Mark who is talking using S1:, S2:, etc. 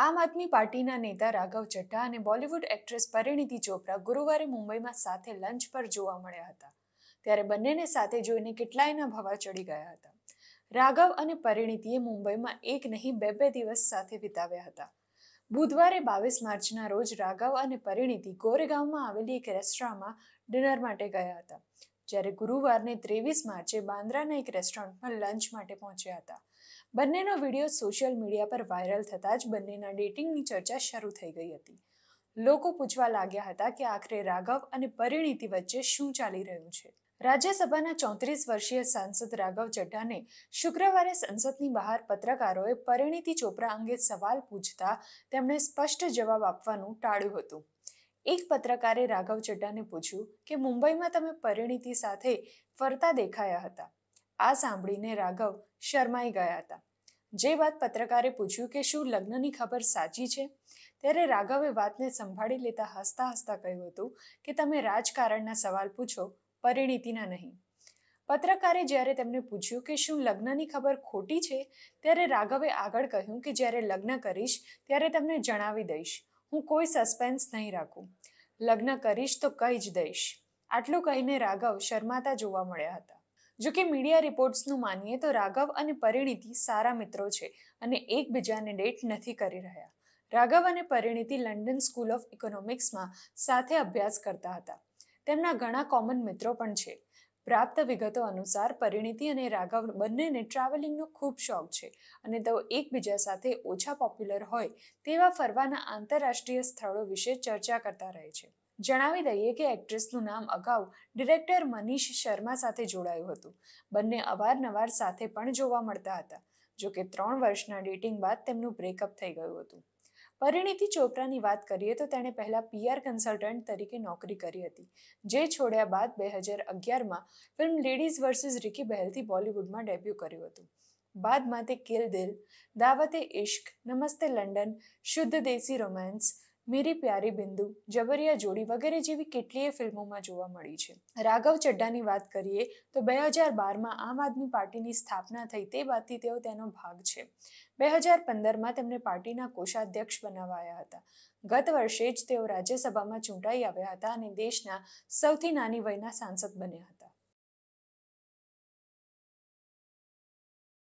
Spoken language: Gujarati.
S1: આમ આદમી પાર્ટીના નેતા રાઘવ ચઢ્ઢા અને બોલિવૂડ એક્ટ્રેસ પરિણીતિ ચોપરા ગુરુવારે મુંબઈમાં સાથે લંચ પર જોવા મળ્યા હતા ત્યારે બંનેને સાથે જોઈને કેટલાયના ભવા ચડી ગયા હતા રાઘવ અને પરિણીતીએ મુંબઈમાં એક નહીં બે બે દિવસ સાથે વિતાવ્યા હતા બુધવારે બાવીસ માર્ચના રોજ રાઘવ અને પરિણીતિ ગોરેગાંવમાં આવેલી એક રેસ્ટોરાંમાં ડિનર માટે ગયા હતા જ્યારે ગુરુવારને ત્રેવીસ માર્ચે બાંદ્રાના એક રેસ્ટોરન્ટમાં લંચ માટે પહોંચ્યા હતા બંનેનો વિડીયો સોશિયલ મીડિયા પર વાયરલ થતાં જ બંનેના ડેટિંગની ચર્ચા શરૂ થઈ ગઈ હતી લોકો પૂછવા લાગ્યા હતા કે આખરે રાઘવ અને પરિણીતિ વચ્ચે શું ચાલી રહ્યું છે રાજ્યસભાના ચોત્રીસ વર્ષીય સાંસદ રાઘવ ચઢ્ઢાને શુક્રવારે સંસદની બહાર પત્રકારોએ પરિણીતિ ચોપરા અંગે સવાલ પૂછતા તેમણે સ્પષ્ટ જવાબ આપવાનું ટાળ્યું હતું એક પત્રકારે રાઘવ ચઢ્ઢાને પૂછ્યું કે મુંબઈમાં તમે પરિણીતિ સાથે ફરતા દેખાયા હતા આ સાંભળીને રાઘવ શરમાઈ ગયા હતા જે વાત પત્રકારે પૂછ્યું કે શું લગ્નની ખબર સાચી છે ત્યારે રાઘવે વાતને સંભાળી લેતા હસતા હસતા કહ્યું હતું કે તમે રાજકારણના સવાલ પૂછો પરિણીતિના નહીં પત્રકારે જ્યારે તેમને પૂછ્યું કે શું લગ્નની ખબર ખોટી છે ત્યારે રાઘવે આગળ કહ્યું કે જ્યારે લગ્ન કરીશ ત્યારે તમને જણાવી દઈશ હું કોઈ સસ્પેન્સ નહીં રાખું લગ્ન કરીશ તો કહી જ દઈશ આટલું કહીને રાઘવ શર્માતા જોવા મળ્યા હતા જો કે મીડિયા રિપોર્ટ્સનું માનીએ તો રાઘવ અને પરિણીતિ સારા મિત્રો છે અને એકબીજાને ડેટ નથી કરી રહ્યા રાઘવ અને પરિણીતિ લંડન સ્કૂલ ઓફ ઇકોનોમિક્સમાં સાથે અભ્યાસ કરતા હતા તેમના ઘણા કોમન મિત્રો પણ છે પ્રાપ્ત વિગતો અનુસાર પરિણીતિ અને રાઘવ બંનેને ટ્રાવેલિંગનો ખૂબ શોખ છે અને તેઓ એકબીજા સાથે ઓછા પોપ્યુલર હોય તેવા ફરવાના આંતરરાષ્ટ્રીય સ્થળો વિશે ચર્ચા કરતા રહે છે જણાવી દઈએ કે એક્ટ્રેસનું નામ અગાઉ ડિરેક્ટર મનીષ શર્મા સાથે જોડાયું હતું બંને અવારનવાર સાથે પણ જોવા મળતા હતા જોકે ત્રણ વર્ષના ડેટિંગ બાદ તેમનું બ્રેકઅપ થઈ ગયું હતું પરિણીતી ચોપરાની વાત કરીએ તો તેણે પહેલા પીઆર કન્સલ્ટન્ટ તરીકે નોકરી કરી હતી જે છોડ્યા બાદ બે હજાર અગિયારમાં ફિલ્મ લેડીઝ વર્સિસ રિકી બહેલથી બોલિવૂડમાં ડેબ્યુ કર્યું હતું બાદમાં તે કિલ દિલ દાવતે ઇશ્ક નમસ્તે લંડન શુદ્ધ દેશી રોમાન્સ મેરી પ્યારી બિંદુ જબરિયા જોડી વગેરે જેવી કેટલીય ફિલ્મોમાં જોવા મળી છે રાઘવ ચડ્ડાની વાત કરીએ તો બે હજાર બારમાં આમ આદમી પાર્ટીની સ્થાપના થઈ તે બાદથી તેઓ તેનો ભાગ છે બે હજાર પંદરમાં તેમને પાર્ટીના કોષાધ્યક્ષ બનાવાયા હતા ગત વર્ષે જ તેઓ રાજ્યસભામાં ચૂંટાઈ આવ્યા હતા અને દેશના સૌથી નાની વયના સાંસદ બન્યા હતા